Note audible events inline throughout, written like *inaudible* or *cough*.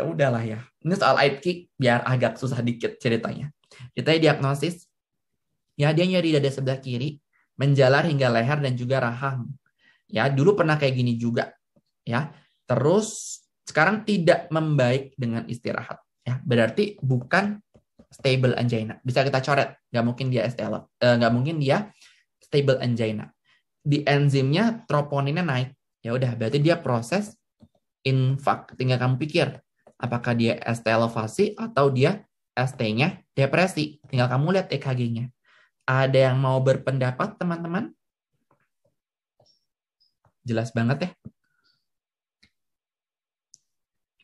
ya udahlah ya ini soal aid kick biar agak susah dikit ceritanya ceritanya diagnosis ya dia nyeri dada sebelah kiri menjalar hingga leher dan juga rahang ya dulu pernah kayak gini juga ya terus sekarang tidak membaik dengan istirahat ya berarti bukan stable angina bisa kita coret nggak mungkin dia STL eh, nggak mungkin dia stable angina di enzimnya troponinnya naik ya udah berarti dia proses infak tinggal kamu pikir Apakah dia ST elevasi atau dia ST-nya depresi. Tinggal kamu lihat EKG-nya. Ada yang mau berpendapat, teman-teman? Jelas banget ya.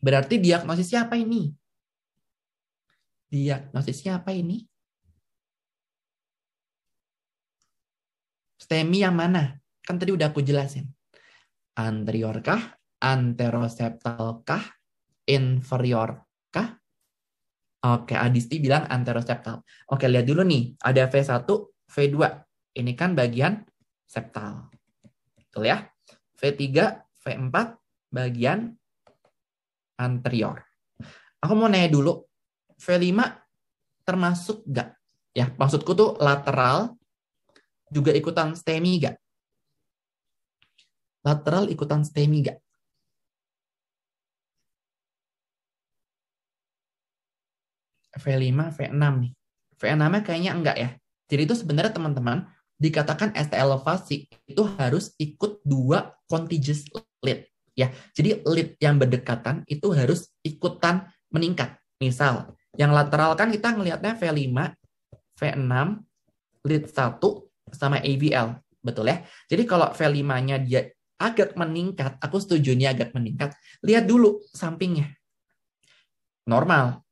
Berarti diagnosis siapa ini? Diagnosis siapa ini? STEMI yang mana? Kan tadi udah aku jelasin. Anterior kah? Anteroseptal kah? inferior kah? Oke, Adisti bilang anteroseptal. Oke, lihat dulu nih. Ada V1, V2. Ini kan bagian septal. Betul ya? V3, V4 bagian anterior. Aku mau nanya dulu, V5 termasuk nggak? Ya, maksudku tuh lateral juga ikutan STEMI nggak? Lateral ikutan STEMI nggak? V5, V6 nih. V6-nya kayaknya enggak ya. Jadi itu sebenarnya teman-teman dikatakan ST elevasi itu harus ikut dua contiguous lead ya. Jadi lead yang berdekatan itu harus ikutan meningkat. Misal yang lateral kan kita ngelihatnya V5, V6, lead 1 sama AVL, betul ya? Jadi kalau V5-nya dia agak meningkat, aku setuju ini agak meningkat, lihat dulu sampingnya. Normal,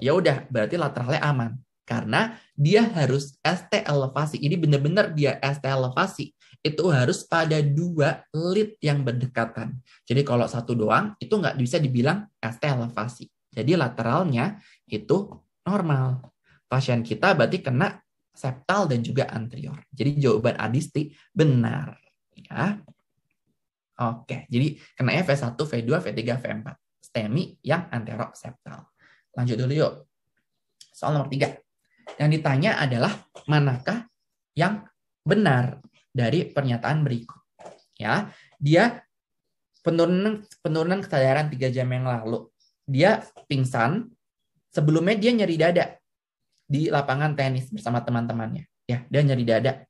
ya udah berarti lateralnya aman karena dia harus ST elevasi. Ini benar-benar dia ST elevasi. Itu harus pada dua lead yang berdekatan. Jadi kalau satu doang itu nggak bisa dibilang ST elevasi. Jadi lateralnya itu normal. Pasien kita berarti kena septal dan juga anterior. Jadi jawaban Adisti benar. Ya. Oke, jadi kena V1, V2, V3, V4. STEMI yang septal. Lanjut dulu yuk. Soal nomor tiga. Yang ditanya adalah manakah yang benar dari pernyataan berikut. Ya, dia penurunan penurunan kesadaran tiga jam yang lalu. Dia pingsan. Sebelumnya dia nyeri dada di lapangan tenis bersama teman-temannya. Ya, dia nyeri dada.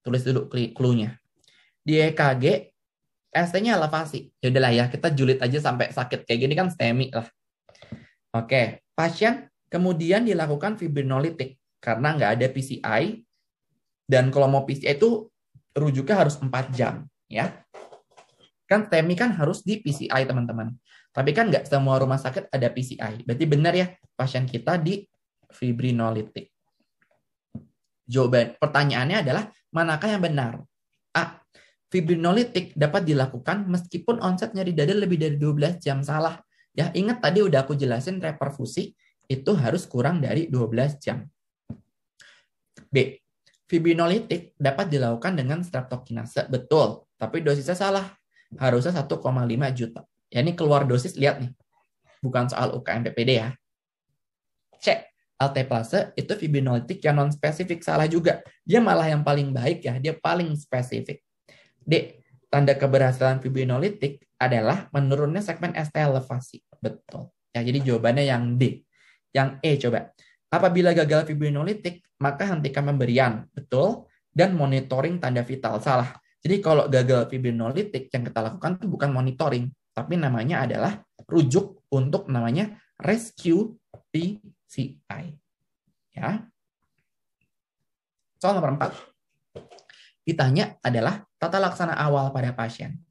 Tulis dulu clue-nya. Di EKG ST-nya elevasi. Yaudah lah ya, kita julid aja sampai sakit kayak gini kan STEMI lah. Oke, pasien kemudian dilakukan fibrinolitik karena nggak ada PCI dan kalau mau PCI itu rujuknya harus 4 jam ya. Kan TEMI kan harus di PCI teman-teman. Tapi kan nggak semua rumah sakit ada PCI. Berarti benar ya pasien kita di fibrinolitik. Jawaban pertanyaannya adalah manakah yang benar? A. Fibrinolitik dapat dilakukan meskipun onsetnya di dada lebih dari 12 jam salah Ya, ingat tadi udah aku jelasin reperfusi itu harus kurang dari 12 jam. B. Fibrinolitik dapat dilakukan dengan streptokinase. Betul, tapi dosisnya salah. Harusnya 1,5 juta. Ya, ini keluar dosis, lihat nih. Bukan soal UKM PPD ya. C. Alteplase itu fibrinolitik yang non-spesifik salah juga. Dia malah yang paling baik ya, dia paling spesifik. D tanda keberhasilan fibrinolitik adalah menurunnya segmen ST elevasi. Betul. Ya, jadi jawabannya yang D. Yang E coba. Apabila gagal fibrinolitik, maka hentikan pemberian. Betul. Dan monitoring tanda vital. Salah. Jadi kalau gagal fibrinolitik yang kita lakukan itu bukan monitoring, tapi namanya adalah rujuk untuk namanya rescue PCI. Ya. Soal nomor 4 ditanya adalah tata laksana awal pada pasien.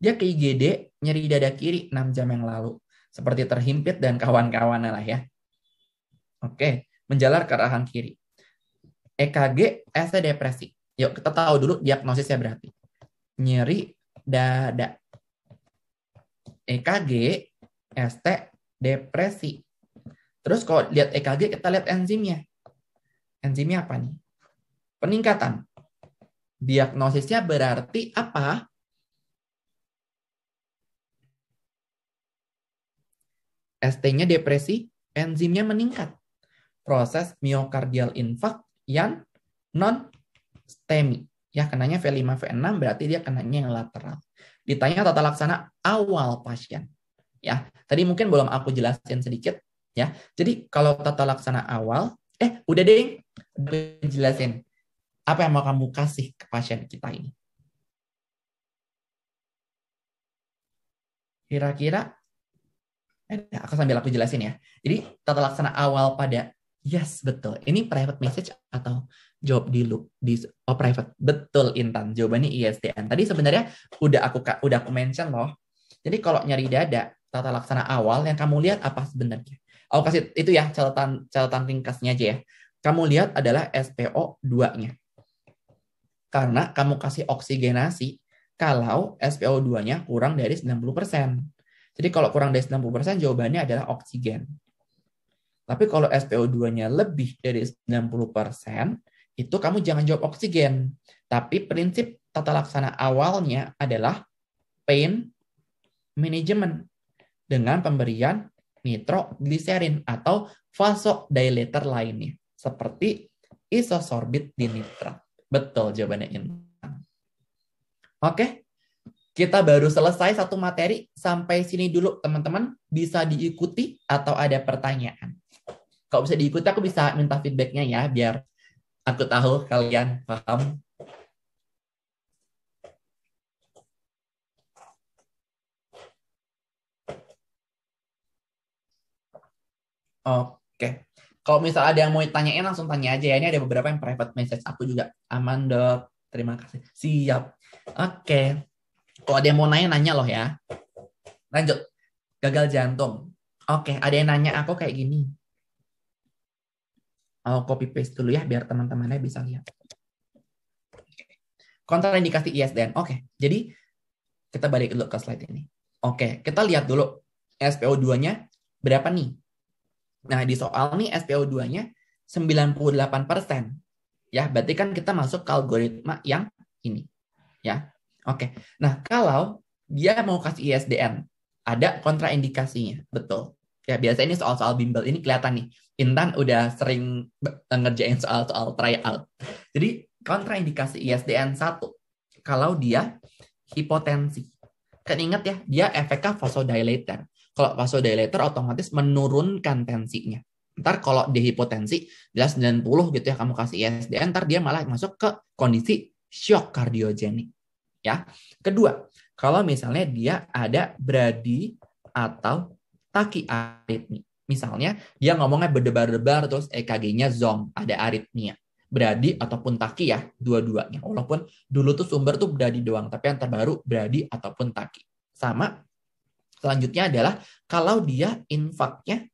Dia ke IGD nyeri dada kiri 6 jam yang lalu, seperti terhimpit dan kawan-kawannya lah ya. Oke, menjalar ke arah kiri. EKG, ST e depresi. Yuk kita tahu dulu diagnosisnya berarti. Nyeri dada. EKG, ST, e depresi. Terus kalau lihat EKG kita lihat enzimnya. Enzimnya apa nih? Peningkatan Diagnosisnya berarti apa? ST-nya depresi, enzimnya meningkat. Proses miokardial infark yang non STEMI. Ya, kenanya V5 V6 berarti dia kenanya yang lateral. Ditanya tata laksana awal pasien. Ya, tadi mungkin belum aku jelasin sedikit ya. Jadi kalau tata laksana awal eh udah deh jelasin apa yang mau kamu kasih ke pasien kita ini? Kira-kira, eh, aku sambil aku jelasin ya. Jadi tata laksana awal pada Yes, betul. Ini private message atau job di loop di oh private. Betul Intan. Jawabannya ISDN. E Tadi sebenarnya udah aku udah aku mention loh. Jadi kalau nyari dada tata laksana awal yang kamu lihat apa sebenarnya? Aku kasih itu ya catatan catatan ringkasnya aja ya. Kamu lihat adalah SPO 2-nya. Karena kamu kasih oksigenasi kalau SPO2-nya kurang dari 90%. Jadi kalau kurang dari 90% jawabannya adalah oksigen. Tapi kalau SPO2-nya lebih dari 90%, itu kamu jangan jawab oksigen. Tapi prinsip tata laksana awalnya adalah pain management dengan pemberian nitrogliserin atau vasodilator lainnya seperti isosorbit dinitrat. Betul jawabannya Intan. Oke, kita baru selesai satu materi. Sampai sini dulu teman-teman. Bisa diikuti atau ada pertanyaan. Kalau bisa diikuti aku bisa minta feedbacknya ya biar aku tahu kalian paham. Oke. Kalau misal ada yang mau tanyain langsung tanya aja ya. Ini ada beberapa yang private message aku juga. Aman dok. Terima kasih. Siap. Oke. Okay. Kalau ada yang mau nanya nanya loh ya. Lanjut. Gagal jantung. Oke, okay, ada yang nanya aku kayak gini. Aku copy paste dulu ya biar teman-temannya bisa lihat. Kontraindikasi ISDN. Oke, okay, jadi kita balik dulu ke slide ini. Oke, okay, kita lihat dulu SPO2-nya berapa nih? Nah, di soal nih SPO2-nya 98%. Ya, berarti kan kita masuk ke algoritma yang ini. Ya. Oke. Nah, kalau dia mau kasih ISDN, ada kontraindikasinya. Betul. Ya, biasanya ini soal-soal bimbel ini kelihatan nih. Intan udah sering ngerjain soal-soal tryout. Jadi, kontraindikasi ISDN satu kalau dia hipotensi. Kan ingat ya, dia efeknya vasodilator. Kalau vasodilator otomatis menurunkan tensinya. Ntar kalau dia hipotensi, jelas 90 gitu ya, kamu kasih ISDN, ntar dia malah masuk ke kondisi shock kardiogenik. Ya. Kedua, kalau misalnya dia ada bradi atau taki aritmia. Misalnya dia ngomongnya berdebar-debar terus EKG-nya zong, ada aritmia. Bradi ataupun taki ya, dua-duanya. Walaupun dulu tuh sumber tuh bradi doang, tapi yang terbaru bradi ataupun taki. Sama Selanjutnya adalah kalau dia infaknya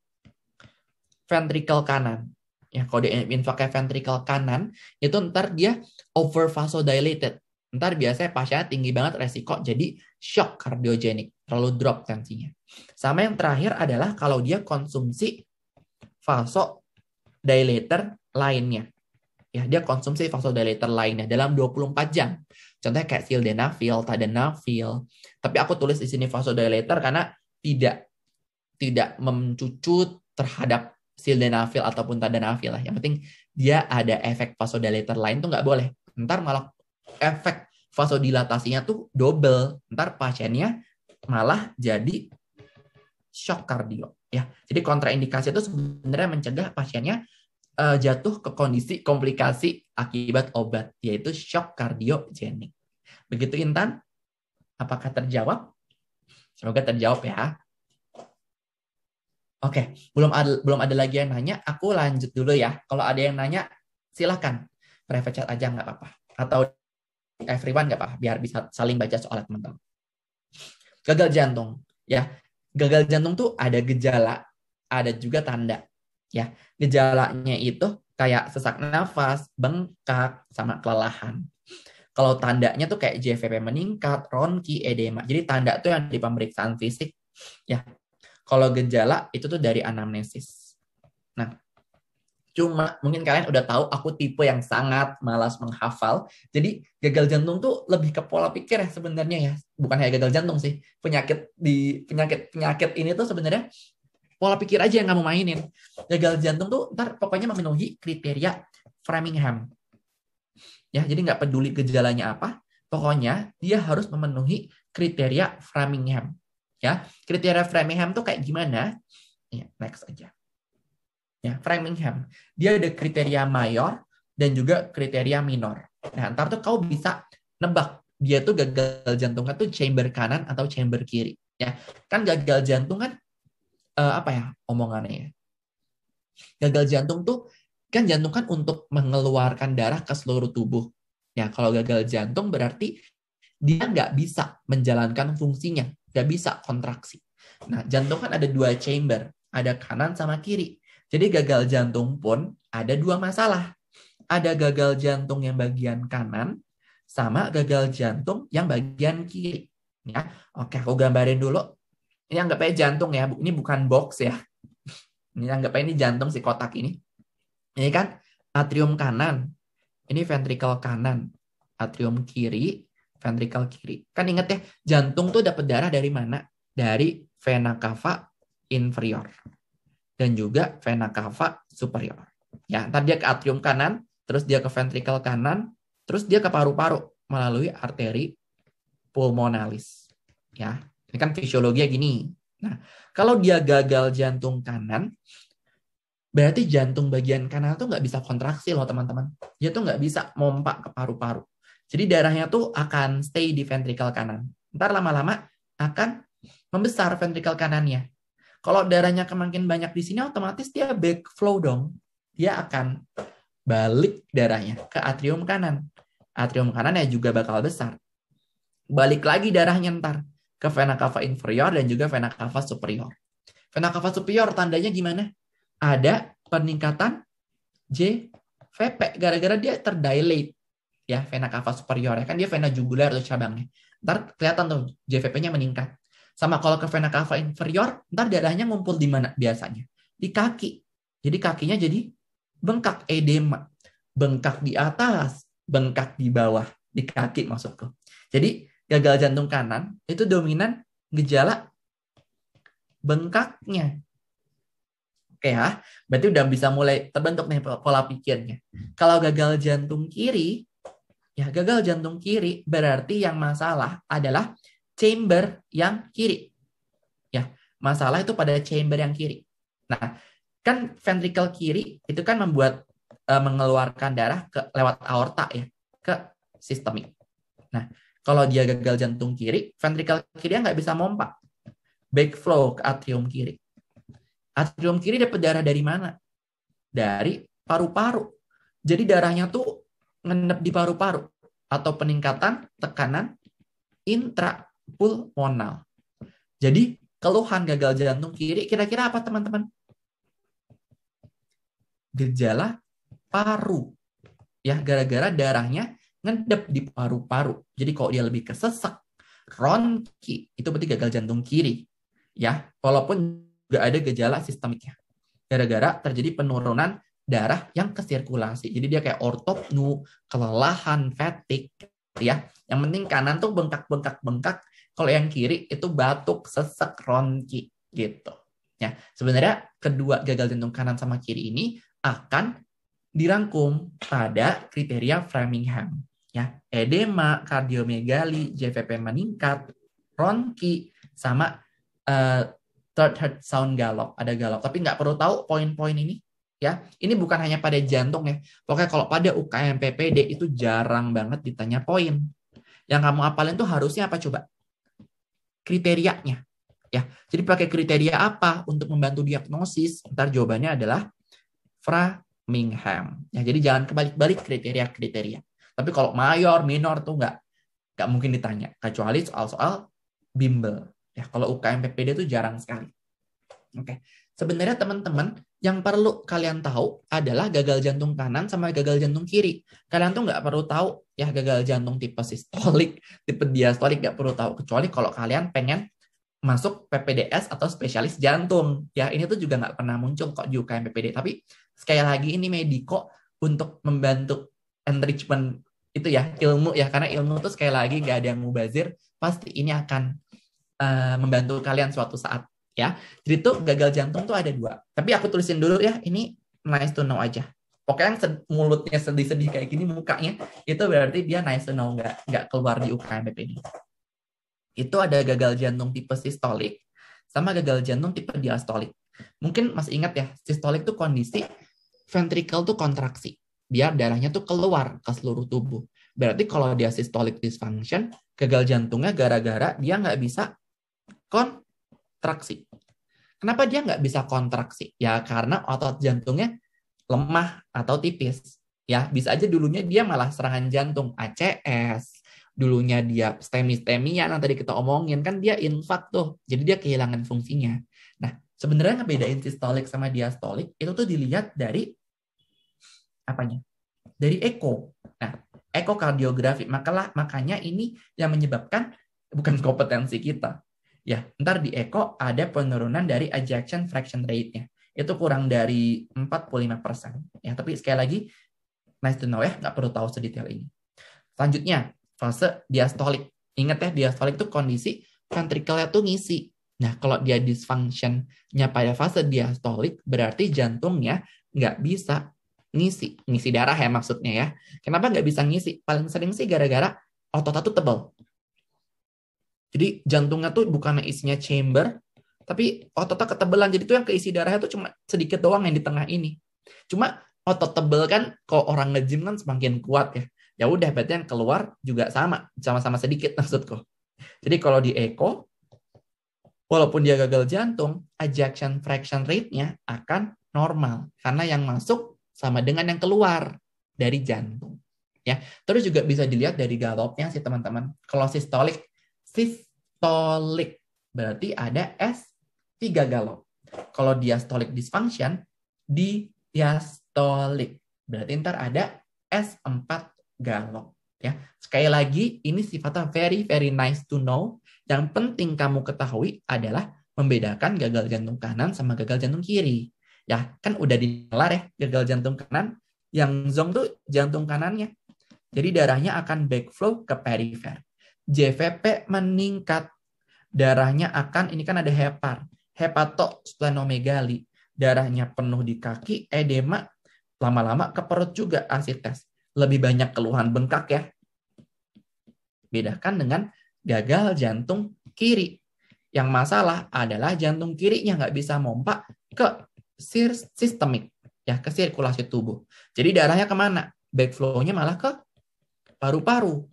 ventrikel kanan. Ya, kalau dia infaknya ventrikel kanan, itu ntar dia over vasodilated. Ntar biasanya pasiennya tinggi banget resiko jadi shock kardiogenik, terlalu drop tensinya. Sama yang terakhir adalah kalau dia konsumsi vasodilator lainnya. Ya, dia konsumsi vasodilator lainnya dalam 24 jam. Contohnya kayak sildenafil, tadenafil. Tapi aku tulis di sini vasodilator karena tidak tidak mencucut terhadap sildenafil ataupun tadenafil lah. Yang penting dia ada efek vasodilator lain tuh nggak boleh. Ntar malah efek vasodilatasinya tuh double. Ntar pasiennya malah jadi shock kardio ya. Jadi kontraindikasi itu sebenarnya mencegah pasiennya uh, jatuh ke kondisi komplikasi akibat obat, yaitu shock kardiogenik. Begitu Intan, apakah terjawab? Semoga terjawab ya. Oke, belum ada belum ada lagi yang nanya, aku lanjut dulu ya. Kalau ada yang nanya, silahkan private chat aja nggak apa-apa. Atau everyone nggak apa-apa, biar bisa saling baca soal teman-teman. Gagal jantung, ya. Gagal jantung tuh ada gejala, ada juga tanda ya gejalanya itu kayak sesak nafas, bengkak, sama kelelahan. Kalau tandanya tuh kayak JVP meningkat, ronki, edema. Jadi tanda tuh yang di pemeriksaan fisik, ya. Kalau gejala itu tuh dari anamnesis. Nah, cuma mungkin kalian udah tahu aku tipe yang sangat malas menghafal. Jadi gagal jantung tuh lebih ke pola pikir ya sebenarnya ya. Bukan hanya gagal jantung sih. Penyakit di penyakit penyakit ini tuh sebenarnya pola pikir aja yang kamu mainin gagal jantung tuh ntar pokoknya memenuhi kriteria Framingham ya jadi nggak peduli gejalanya apa pokoknya dia harus memenuhi kriteria Framingham ya kriteria Framingham tuh kayak gimana ya, next aja ya Framingham dia ada kriteria mayor dan juga kriteria minor nah ntar tuh kau bisa nebak dia tuh gagal jantungnya tuh chamber kanan atau chamber kiri ya kan gagal jantung kan uh, apa ya omongannya? Ya? Gagal jantung tuh kan jantung kan untuk mengeluarkan darah ke seluruh tubuh. Ya kalau gagal jantung berarti dia nggak bisa menjalankan fungsinya, nggak bisa kontraksi. Nah jantung kan ada dua chamber, ada kanan sama kiri. Jadi gagal jantung pun ada dua masalah. Ada gagal jantung yang bagian kanan sama gagal jantung yang bagian kiri. Ya, oke aku gambarin dulu ini anggap aja jantung ya ini bukan box ya ini anggap aja ini jantung si kotak ini ini kan atrium kanan ini ventrikel kanan atrium kiri ventrikel kiri kan inget ya jantung tuh dapat darah dari mana dari vena cava inferior dan juga vena cava superior ya tadi dia ke atrium kanan terus dia ke ventrikel kanan terus dia ke paru-paru melalui arteri pulmonalis ya ini kan fisiologinya gini. Nah, kalau dia gagal jantung kanan, berarti jantung bagian kanan tuh nggak bisa kontraksi loh teman-teman. Dia tuh nggak bisa mompa ke paru-paru. Jadi darahnya tuh akan stay di ventrikel kanan. Ntar lama-lama akan membesar ventrikel kanannya. Kalau darahnya kemakin banyak di sini, otomatis dia backflow dong. Dia akan balik darahnya ke atrium kanan. Atrium kanan ya juga bakal besar. Balik lagi darahnya ntar ke vena cava inferior dan juga vena cava superior. Vena cava superior tandanya gimana? Ada peningkatan JVP gara-gara dia terdilate ya vena cava superior ya kan dia vena jugular atau cabangnya. Ntar kelihatan tuh JVP-nya meningkat. Sama kalau ke vena cava inferior, ntar darahnya ngumpul di mana biasanya? Di kaki. Jadi kakinya jadi bengkak edema. Bengkak di atas, bengkak di bawah, di kaki maksudku. Jadi gagal jantung kanan itu dominan gejala bengkaknya. Oke ya, berarti udah bisa mulai terbentuk nih pola pikirnya. Kalau gagal jantung kiri, ya gagal jantung kiri berarti yang masalah adalah chamber yang kiri. Ya, masalah itu pada chamber yang kiri. Nah, kan ventricle kiri itu kan membuat eh, mengeluarkan darah ke lewat aorta ya, ke sistemik. Nah, kalau dia gagal jantung kiri, ventrikel kiri nggak bisa mompa. Backflow ke atrium kiri. Atrium kiri dapat darah dari mana? Dari paru-paru. Jadi darahnya tuh ngendap di paru-paru atau peningkatan tekanan intrapulmonal. Jadi keluhan gagal jantung kiri kira-kira apa teman-teman? Gejala paru. Ya, gara-gara darahnya ngedep di paru-paru. Jadi kalau dia lebih kesesak, ronki, itu berarti gagal jantung kiri. Ya, walaupun juga ada gejala sistemiknya. Gara-gara terjadi penurunan darah yang ke Jadi dia kayak ortopnu, kelelahan, fatigue, ya. Yang penting kanan tuh bengkak-bengkak-bengkak, kalau yang kiri itu batuk, sesek, ronki gitu. Ya, sebenarnya kedua gagal jantung kanan sama kiri ini akan dirangkum pada kriteria Framingham ya edema, kardiomegali, JVP meningkat, ronki, sama uh, third heart sound galop, ada galop. Tapi nggak perlu tahu poin-poin ini, ya. Ini bukan hanya pada jantung ya. Pokoknya kalau pada UKM PPD itu jarang banget ditanya poin. Yang kamu apalin tuh harusnya apa coba? Kriterianya, ya. Jadi pakai kriteria apa untuk membantu diagnosis? Ntar jawabannya adalah Framingham. Ya, jadi jangan kebalik-balik kriteria-kriteria. Tapi kalau mayor, minor tuh nggak nggak mungkin ditanya kecuali soal-soal bimbel. Ya, kalau UKM PPD itu jarang sekali. Oke. Sebenarnya teman-teman yang perlu kalian tahu adalah gagal jantung kanan sama gagal jantung kiri. Kalian tuh nggak perlu tahu ya gagal jantung tipe sistolik, tipe diastolik nggak perlu tahu kecuali kalau kalian pengen masuk PPDS atau spesialis jantung. Ya, ini tuh juga nggak pernah muncul kok di UKM PPD. Tapi sekali lagi ini mediko untuk membantu enrichment itu ya ilmu ya karena ilmu itu sekali lagi nggak ada yang mubazir pasti ini akan uh, membantu kalian suatu saat ya jadi tuh gagal jantung tuh ada dua tapi aku tulisin dulu ya ini nice to know aja pokoknya yang sed- mulutnya sedih-sedih kayak gini mukanya itu berarti dia nice to know nggak nggak keluar di UKM ini itu ada gagal jantung tipe sistolik sama gagal jantung tipe diastolik mungkin masih ingat ya sistolik tuh kondisi ventrikel tuh kontraksi biar darahnya tuh keluar ke seluruh tubuh. Berarti kalau dia systolic dysfunction, gagal jantungnya gara-gara dia nggak bisa kontraksi. Kenapa dia nggak bisa kontraksi? Ya karena otot jantungnya lemah atau tipis. Ya bisa aja dulunya dia malah serangan jantung ACS, dulunya dia stemi-stemia yang tadi kita omongin kan dia infak tuh. Jadi dia kehilangan fungsinya. Nah, sebenarnya ngebedain sistolik sama diastolik itu tuh dilihat dari apanya? Dari eko. Nah, EKO ekokardiografi. Makalah makanya ini yang menyebabkan bukan *laughs* kompetensi kita. Ya, ntar di eko ada penurunan dari ejection fraction rate-nya. Itu kurang dari 45%. Ya, tapi sekali lagi nice to know ya, nggak perlu tahu sedetail ini. Selanjutnya, fase diastolik. Ingat ya, diastolik itu kondisi ventrikelnya tuh ngisi. Nah, kalau dia dysfunction-nya pada fase diastolik, berarti jantungnya nggak bisa ngisi, ngisi darah ya maksudnya ya. Kenapa nggak bisa ngisi? Paling sering sih gara-gara otot tuh tebal. Jadi jantungnya tuh bukan isinya chamber, tapi ototnya ketebelan. Jadi tuh yang keisi darahnya tuh cuma sedikit doang yang di tengah ini. Cuma otot tebel kan kalau orang ngejim kan semakin kuat ya. Ya udah berarti yang keluar juga sama, sama-sama sedikit *laughs* maksudku. Jadi kalau di eko walaupun dia gagal jantung, ejection fraction rate-nya akan normal karena yang masuk sama dengan yang keluar dari jantung. Ya, terus juga bisa dilihat dari galopnya sih teman-teman. Kalau sistolik, sistolik berarti ada S tiga galop. Kalau diastolik dysfunction, diastolik. Berarti ntar ada S4 galop. Ya, sekali lagi ini sifatnya very very nice to know. Yang penting kamu ketahui adalah membedakan gagal jantung kanan sama gagal jantung kiri ya kan udah dinalar ya gagal jantung kanan yang zong tuh jantung kanannya jadi darahnya akan backflow ke perifer JVP meningkat darahnya akan ini kan ada hepar hepatosplenomegali darahnya penuh di kaki edema lama-lama ke perut juga asites lebih banyak keluhan bengkak ya bedakan dengan gagal jantung kiri yang masalah adalah jantung kirinya nggak bisa mompa ke sistemik ya ke sirkulasi tubuh. Jadi darahnya kemana? Backflow-nya malah ke paru-paru.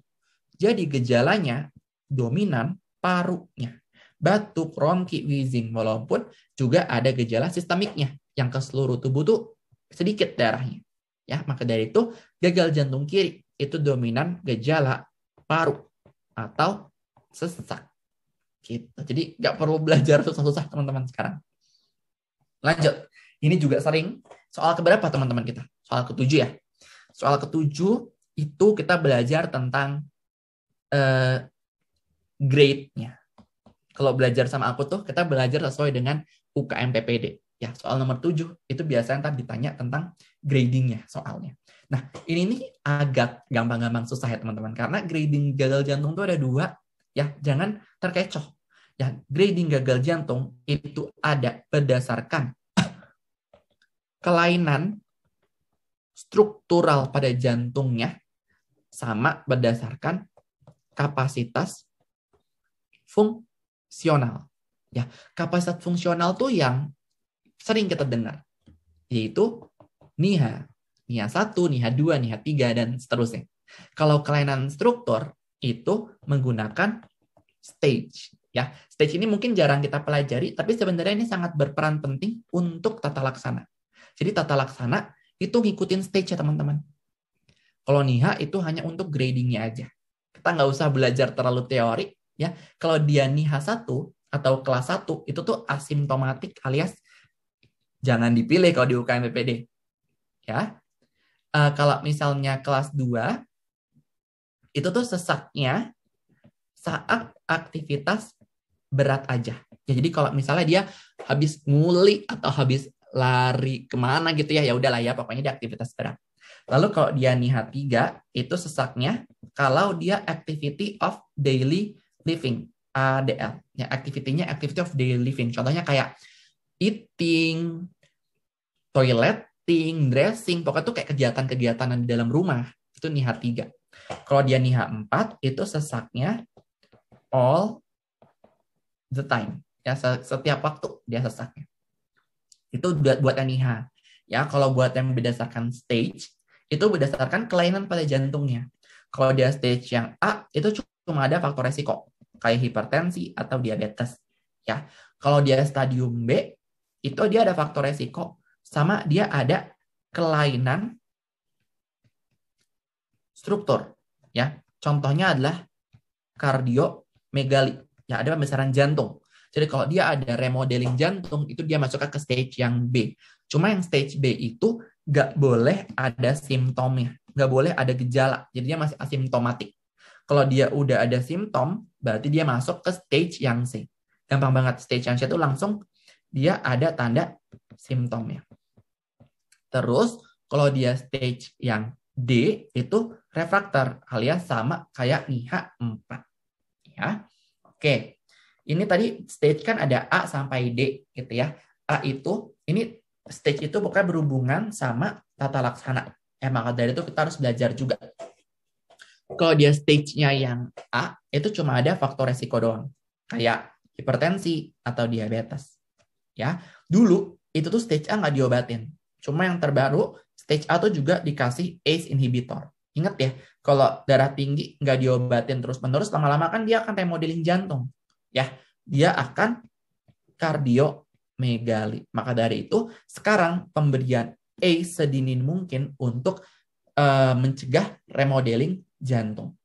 Jadi gejalanya dominan parunya. Batuk, ronki, wheezing, walaupun juga ada gejala sistemiknya yang ke seluruh tubuh tuh sedikit darahnya. Ya, maka dari itu gagal jantung kiri itu dominan gejala paru atau sesak. Gitu. Jadi nggak perlu belajar *laughs* susah-susah teman-teman sekarang. Lanjut. Ini juga sering. Soal keberapa teman-teman kita? Soal ketujuh ya. Soal ketujuh itu kita belajar tentang uh, grade-nya. Kalau belajar sama aku tuh kita belajar sesuai dengan UKM PPD. Ya, soal nomor tujuh itu biasanya tadi ditanya tentang gradingnya soalnya. Nah, ini nih agak gampang-gampang susah ya teman-teman karena grading gagal jantung tuh ada dua ya, jangan terkecoh. Ya, grading gagal jantung itu ada berdasarkan kelainan struktural pada jantungnya sama berdasarkan kapasitas fungsional. Ya, kapasitas fungsional tuh yang sering kita dengar yaitu NIHA, NIHA 1, NIHA 2, NIHA 3 dan seterusnya. Kalau kelainan struktur itu menggunakan stage ya. Stage ini mungkin jarang kita pelajari tapi sebenarnya ini sangat berperan penting untuk tata laksana. Jadi tata laksana itu ngikutin stage ya teman-teman. Kalau Niha itu hanya untuk gradingnya aja. Kita nggak usah belajar terlalu teori ya. Kalau dia Niha 1 atau kelas 1 itu tuh asimptomatik alias jangan dipilih kalau di UKM PPD. Ya. Uh, kalau misalnya kelas 2 itu tuh sesaknya saat aktivitas berat aja. Ya, jadi kalau misalnya dia habis nguli atau habis lari kemana gitu ya ya udahlah ya pokoknya dia aktivitas berat lalu kalau dia niha tiga itu sesaknya kalau dia activity of daily living ADL ya aktivitinya activity of daily living contohnya kayak eating toileting dressing pokoknya tuh kayak kegiatan-kegiatan di dalam rumah itu niha tiga kalau dia niha empat itu sesaknya all the time ya setiap waktu dia sesaknya itu buat buat NIH. Ya, kalau buat yang berdasarkan stage itu berdasarkan kelainan pada jantungnya. Kalau dia stage yang A itu cuma ada faktor resiko kayak hipertensi atau diabetes ya. Kalau dia stadium B itu dia ada faktor resiko sama dia ada kelainan struktur ya. Contohnya adalah kardiomegali ya ada pembesaran jantung jadi kalau dia ada remodeling jantung, itu dia masuk ke stage yang B. Cuma yang stage B itu nggak boleh ada simptomnya, nggak boleh ada gejala. Jadi dia masih asimptomatik. Kalau dia udah ada simptom, berarti dia masuk ke stage yang C. Gampang banget, stage yang C itu langsung dia ada tanda simptomnya. Terus, kalau dia stage yang D, itu refraktor alias sama kayak IH4. Ya. Oke, ini tadi stage kan ada A sampai D gitu ya. A itu ini stage itu bukan berhubungan sama tata laksana. Emang dari itu kita harus belajar juga. Kalau dia stage-nya yang A, itu cuma ada faktor resiko doang. Kayak hipertensi atau diabetes. Ya, dulu itu tuh stage A nggak diobatin. Cuma yang terbaru stage A tuh juga dikasih ACE inhibitor. Ingat ya, kalau darah tinggi nggak diobatin terus-menerus, lama-lama kan dia akan remodeling jantung ya dia akan kardiomegali. Maka dari itu sekarang pemberian A sedini mungkin untuk e, mencegah remodeling jantung.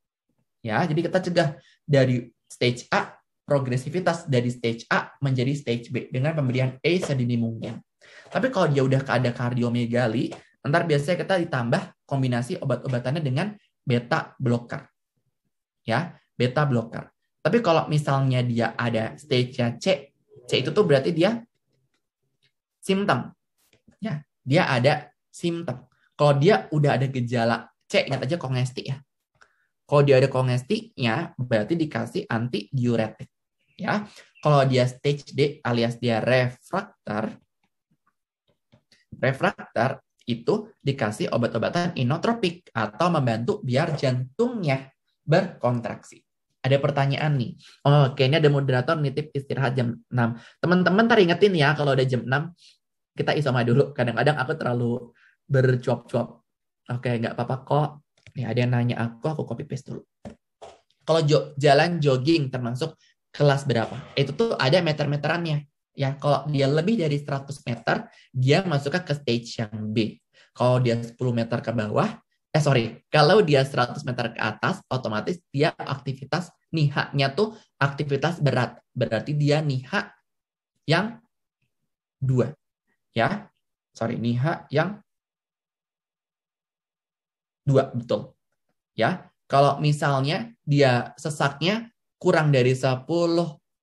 Ya, jadi kita cegah dari stage A progresivitas dari stage A menjadi stage B dengan pemberian A sedini mungkin. Tapi kalau dia udah ada kardiomegali, ntar biasanya kita ditambah kombinasi obat-obatannya dengan beta blocker. Ya, beta blocker. Tapi kalau misalnya dia ada stage-nya C, C itu tuh berarti dia simptom. Ya, dia ada simptom. Kalau dia udah ada gejala C, ingat aja kongesti ya. Kalau dia ada kongestinya, berarti dikasih anti diuretik, Ya, kalau dia stage D alias dia refraktar, refraktar itu dikasih obat-obatan inotropik atau membantu biar jantungnya berkontraksi ada pertanyaan nih. Oh, kayaknya ada moderator nitip istirahat jam 6. Teman-teman tar ingetin ya kalau ada jam 6 kita isoma dulu. Kadang-kadang aku terlalu bercuap-cuap. Oke, nggak apa-apa kok. Nih ada yang nanya aku, aku copy paste dulu. Kalau jo jalan jogging termasuk kelas berapa? Itu tuh ada meter-meterannya. Ya, kalau dia lebih dari 100 meter, dia masuk ke stage yang B. Kalau dia 10 meter ke bawah, eh sorry, kalau dia 100 meter ke atas, otomatis dia aktivitas nihaknya tuh aktivitas berat. Berarti dia nihak yang dua. Ya, sorry, nihak yang dua, betul. Ya, kalau misalnya dia sesaknya kurang dari 10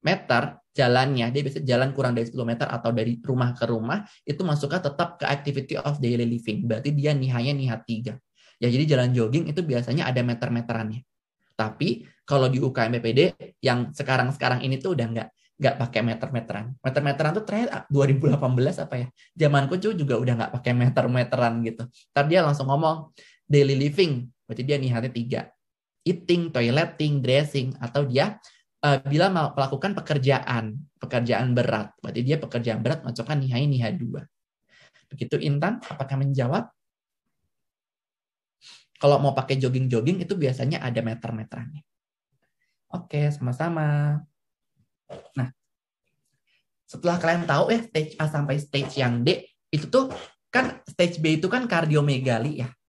meter jalannya, dia bisa jalan kurang dari 10 meter atau dari rumah ke rumah, itu masuknya tetap ke activity of daily living. Berarti dia nihanya nihat tiga. Ya jadi jalan jogging itu biasanya ada meter-meterannya. Tapi kalau di UKM BPD yang sekarang-sekarang ini tuh udah nggak nggak pakai meter-meteran. Meter-meteran tuh terakhir 2018 ah, apa ya? Zamanku tuh juga udah nggak pakai meter-meteran gitu. Tapi dia langsung ngomong daily living, berarti dia niatnya tiga. Eating, toileting, dressing, atau dia uh, bila melakukan pekerjaan, pekerjaan berat. Berarti dia pekerjaan berat masukkan nihai niha dua. Begitu Intan, apakah menjawab? Kalau mau pakai jogging-jogging itu biasanya ada meter-meterannya. Oke, sama-sama. Nah, setelah kalian tahu ya stage A sampai stage yang D, itu tuh kan stage B itu kan kardiomegali ya.